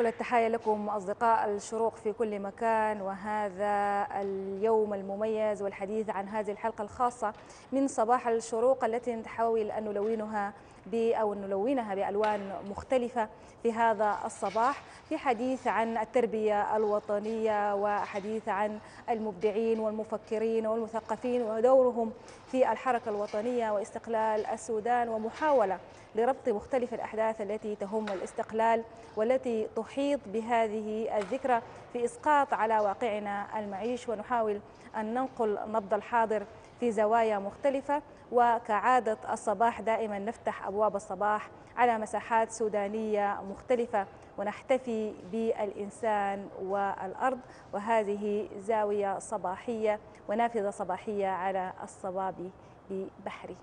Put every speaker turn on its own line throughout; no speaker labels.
كل التحايا لكم أصدقاء الشروق في كل مكان وهذا اليوم المميز والحديث عن هذه الحلقة الخاصة من صباح الشروق التي نحاول أن نلونها أو نلونها بألوان مختلفة في هذا الصباح في حديث عن التربية الوطنية وحديث عن المبدعين والمفكرين والمثقفين ودورهم في الحركة الوطنية واستقلال السودان ومحاولة لربط مختلف الأحداث التي تهم الاستقلال والتي تهم نحيط بهذه الذكرى في إسقاط على واقعنا المعيش ونحاول أن ننقل نبض الحاضر في زوايا مختلفة وكعادة الصباح دائما نفتح أبواب الصباح على مساحات سودانية مختلفة ونحتفي بالإنسان والأرض وهذه زاوية صباحية ونافذة صباحية على الصباب ببحري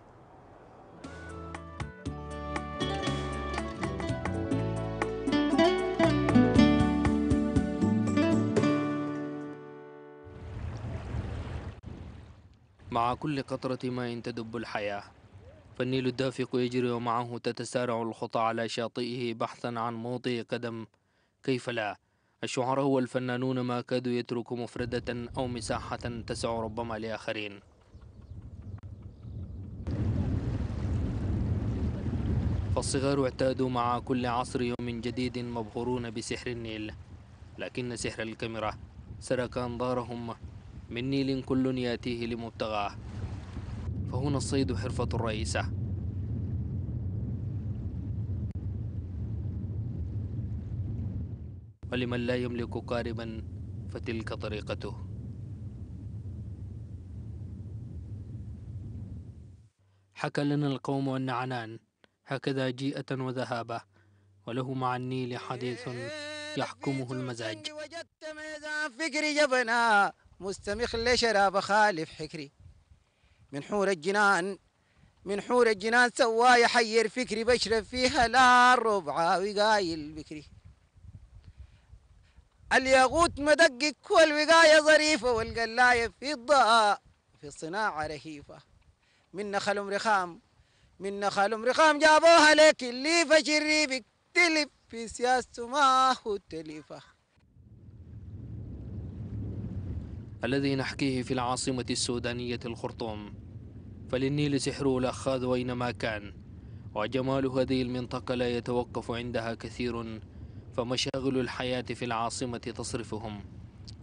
مع كل قطرة ماء تدب الحياة فالنيل الدافق يجري ومعه تتسارع الخطى على شاطئه بحثا عن موطئ قدم كيف لا الشعراء والفنانون ما كادوا يتركوا مفردة أو مساحة تسع ربما لآخرين فالصغار اعتادوا مع كل عصر يوم جديد مبهورون بسحر النيل لكن سحر الكاميرا سرق أنظارهم من نيل كل يأتيه لمبتغاه فهنا الصيد حرفة رئيسة ولمن لا يملك قاربا فتلك طريقته حكى لنا القوم أن عنان هكذا جيئة وذهابة وله مع النيل حديث يحكمه المزاج وجدت
ميزان جبنا مستمخ لشراب خالف حكري من حور الجنان من حور الجنان سوا يحير فكري بشرب فيها لا ربع وقايل بكري الياقوت مدقق والوقاية ظريفة والقلاية فضة في الصناعة رهيفة من نخل رخام من نخل رخام جابوها لك الليفة شريبك تلف في سياسته ما هو تليفه
الذي نحكيه في العاصمة السودانية الخرطوم فللنيل سحره الأخاذ أينما كان وجمال هذه المنطقة لا يتوقف عندها كثير فمشاغل الحياة في العاصمة تصرفهم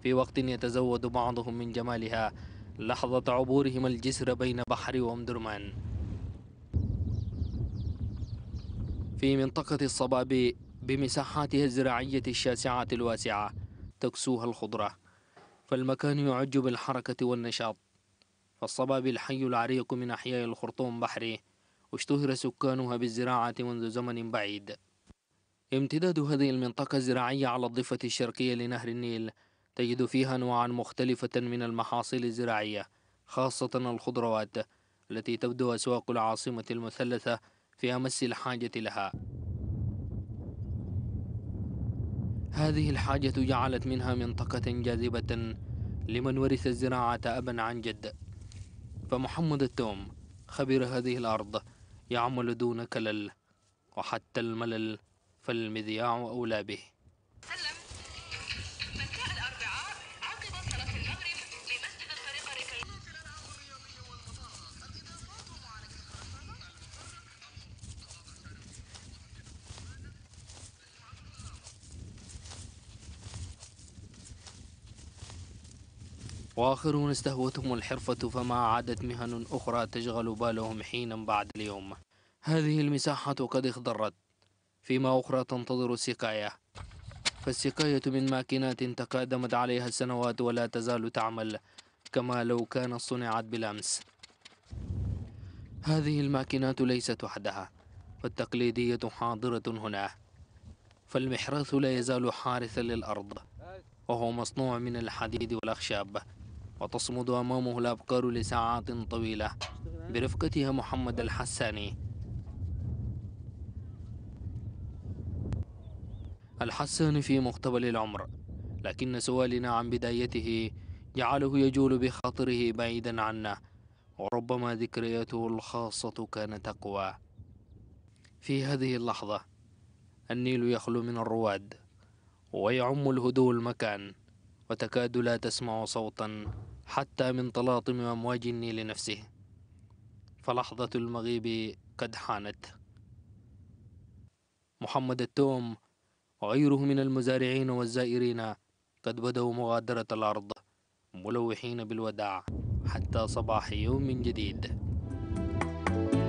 في وقت يتزود بعضهم من جمالها لحظة عبورهم الجسر بين بحر ومدرمان في منطقة الصبابي بمساحاتها الزراعية الشاسعة الواسعة تكسوها الخضره فالمكان يعج بالحركة والنشاط فالصبابي الحي العريق من أحياء الخرطوم بحري اشتهر سكانها بالزراعة منذ زمن بعيد امتداد هذه المنطقة الزراعية على الضفة الشرقية لنهر النيل تجد فيها أنواعا مختلفة من المحاصيل الزراعية خاصة الخضروات التي تبدو أسواق العاصمة المثلثة في أمس الحاجة لها هذه الحاجة جعلت منها منطقة جاذبة لمن ورث الزراعة أبا عن جد فمحمد التوم خبير هذه الأرض يعمل دون كلل وحتى الملل فالمذياع أولى به وآخرون استهوتهم الحرفة فما عادت مهن أخرى تشغل بالهم حينا بعد اليوم هذه المساحة قد اخضرت فيما أخرى تنتظر السقاية فالسقاية من ماكينات تقادمت عليها السنوات ولا تزال تعمل كما لو كانت صنعت بالأمس هذه الماكينات ليست وحدها فالتقليدية حاضرة هنا فالمحراث لا يزال حارثا للأرض وهو مصنوع من الحديد والأخشاب وتصمد أمامه الأبقار لساعات طويلة برفقتها محمد الحساني الحساني في مقتبل العمر لكن سؤالنا عن بدايته جعله يجول بخاطره بعيدا عنا وربما ذكرياته الخاصة كانت أقوى في هذه اللحظة النيل يخلو من الرواد ويعم الهدوء المكان وتكاد لا تسمع صوتا حتى من طلاطم أمواج النيل نفسه فلحظة المغيب قد حانت محمد التوم وغيره من المزارعين والزائرين قد بدأوا مغادرة الأرض ملوحين بالوداع حتى صباح يوم جديد